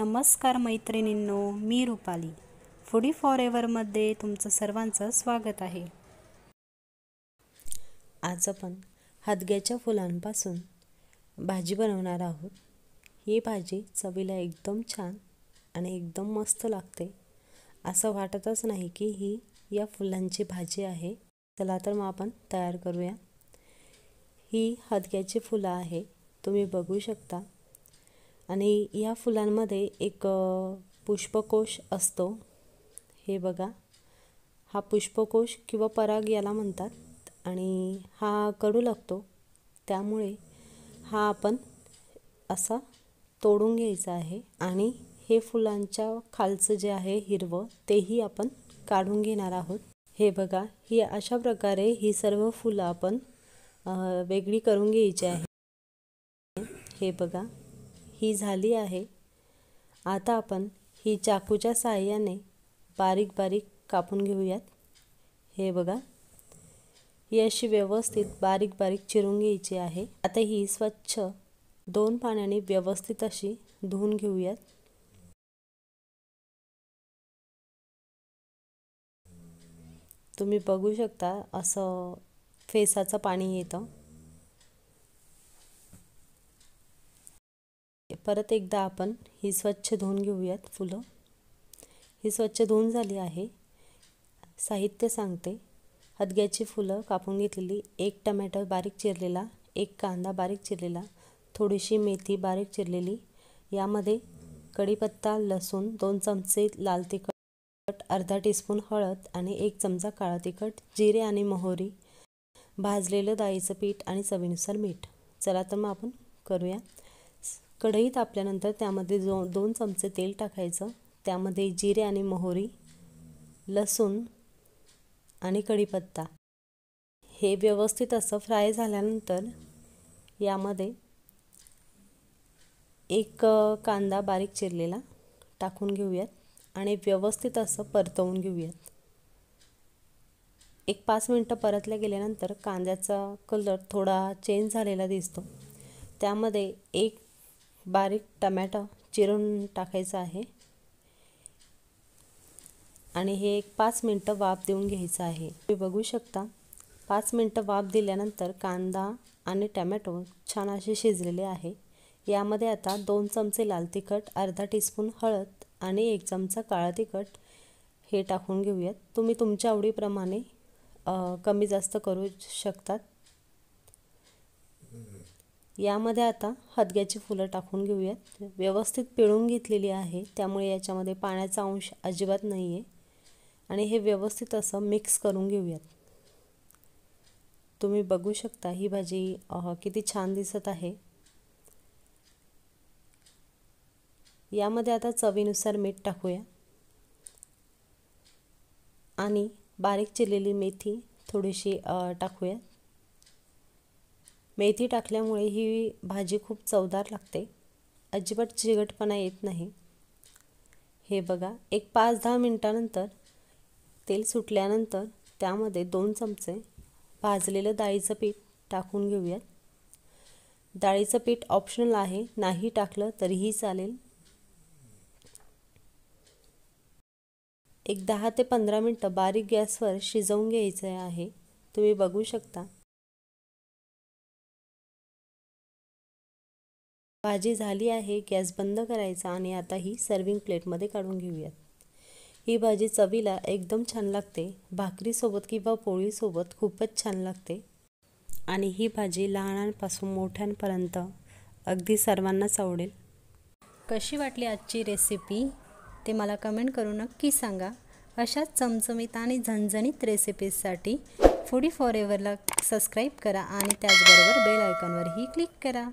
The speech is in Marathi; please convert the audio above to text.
नमस्कार मैत्रिणींनो मी रुपाली फुडी फॉर एव्हरमध्ये तुमचं सर्वांचं स्वागत आहे आज आपण हदग्याच्या फुलांपासून भाजी बनवणार आहोत ही भाजी चवीला एकदम छान आणि एकदम मस्त लागते असं वाटतच नाही की ही या फुलांची भाजी आहे चला तर मग आपण तयार करूया ही हदग्याची फुलं आहे तुम्ही बघू शकता आणि या फुलांमध्ये एक पुष्पकोश असतो हे बघा हा पुष्पकोश किंवा पराग याला म्हणतात आणि हा कडू लागतो त्यामुळे हा आपण असा तोडून घ्यायचा आहे आणि हे फुलांच्या खालचं जे आहे हिरवं तेही आपण काढून घेणार आहोत हे बघा ही अशा प्रकारे ही सर्व फुलं आपण वेगळी करून घ्यायची आहे हे बघा ही झाली आहे आता आपण ही चाकूच्या साहाय्याने बारीक बारीक कापून घेऊयात हे बघा ही अशी व्यवस्थित बारीक बारीक चिरून घ्यायची आहे आता ही स्वच्छ दोन पाण्याने व्यवस्थित अशी धुवून घेऊयात तुम्ही बघू शकता असं फेसाचं पाणी येतं परत एकदा आपण ही स्वच्छ धुवून घेऊयात फुलं ही स्वच्छ धुवून झाली आहे साहित्य सांगते हदग्याची फुलं कापून घेतलेली एक टमॅटो बारीक चिरलेला एक कांदा बारीक चिरलेला थोडीशी मेथी बारीक चिरलेली यामध्ये कढीपत्ता लसूण दोन चमचे लाल तिखट अर्धा टीस्पून हळद आणि एक चमचा काळा तिखट जिरे आणि मोहरी भाजलेलं दाळीचं पीठ आणि चवीनुसार मीठ चला तर मग आपण करूया कढई तापल्यानंतर त्यामध्ये जो दोन चमचे तेल टाकायचं त्यामध्ये जिरे आणि मोहरी लसूण आणि कढीपत्ता हे व्यवस्थित असं फ्राय झाल्यानंतर यामध्ये एक कांदा बारीक चिरलेला टाकून घेऊयात आणि व्यवस्थित असं परतवून घेऊयात एक पाच मिनटं परतल्या गेल्यानंतर कांद्याचा कलर थोडा चेंज झालेला दिसतो त्यामध्ये एक बारीक टमॅटो चिरून टाकायचं आहे आणि हे एक पाच मिनटं वाफ देऊन घ्यायचं आहे तुम्ही बघू शकता पाच मिनटं वाफ दिल्यानंतर कांदा आणि टमॅटो छान असे शिजलेले आहे यामध्ये आता दोन चमचे लाल तिखट अर्धा टीस्पून हळद आणि एक चमचा काळा तिखट हे टाकून घेऊयात तुम्ही तुमच्या आवडीप्रमाणे कमी जास्त करू शकतात यामध्ये आता हदग्याची फुलं टाकून घेऊयात व्यवस्थित पिळून घेतलेली आहे त्यामुळे याच्यामध्ये पाण्याचा अंश अजिबात नाही आहे आणि हे व्यवस्थित असं मिक्स करून घेऊयात तुम्ही बघू शकता ही भाजी किती छान दिसत आहे यामध्ये आता चवीनुसार मीठ टाकूया आणि बारीक चिरलेली मेथी थोडीशी टाकूया मेथी टाकल्यामुळे ही भाजी खूप चवदार लागते अजिबात चिकटपणा येत नाही हे बघा एक पाच दहा मिनटानंतर तेल सुटल्यानंतर त्यामध्ये दोन चमचे भाजलेलं डाळीचं पीठ टाकून घेऊयात डाळीचं पीठ ऑप्शनल आहे नाही टाकलं तरीही चालेल एक दहा ते पंधरा मिनटं बारीक गॅसवर शिजवून घ्यायचं आहे तुम्ही बघू शकता भाजी झाली आहे गॅस बंद करायचा आणि आता ही सर्विंग प्लेटमध्ये काढून घेऊयात ही भाजी चवीला एकदम छान लागते भाकरीसोबत किंवा पोळीसोबत खूपच छान लागते आणि ही भाजी लहानांपासून मोठ्यांपर्यंत अगदी सर्वांनाच आवडेल कशी वाटली आजची रेसिपी ते मला कमेंट करून नक्की सांगा अशाच चमचमीत आणि झणझणीत रेसिपीजसाठी फुडी फॉर एव्हरला सबस्क्राईब करा आणि त्याचबरोबर बेल आयकॉनवरही क्लिक करा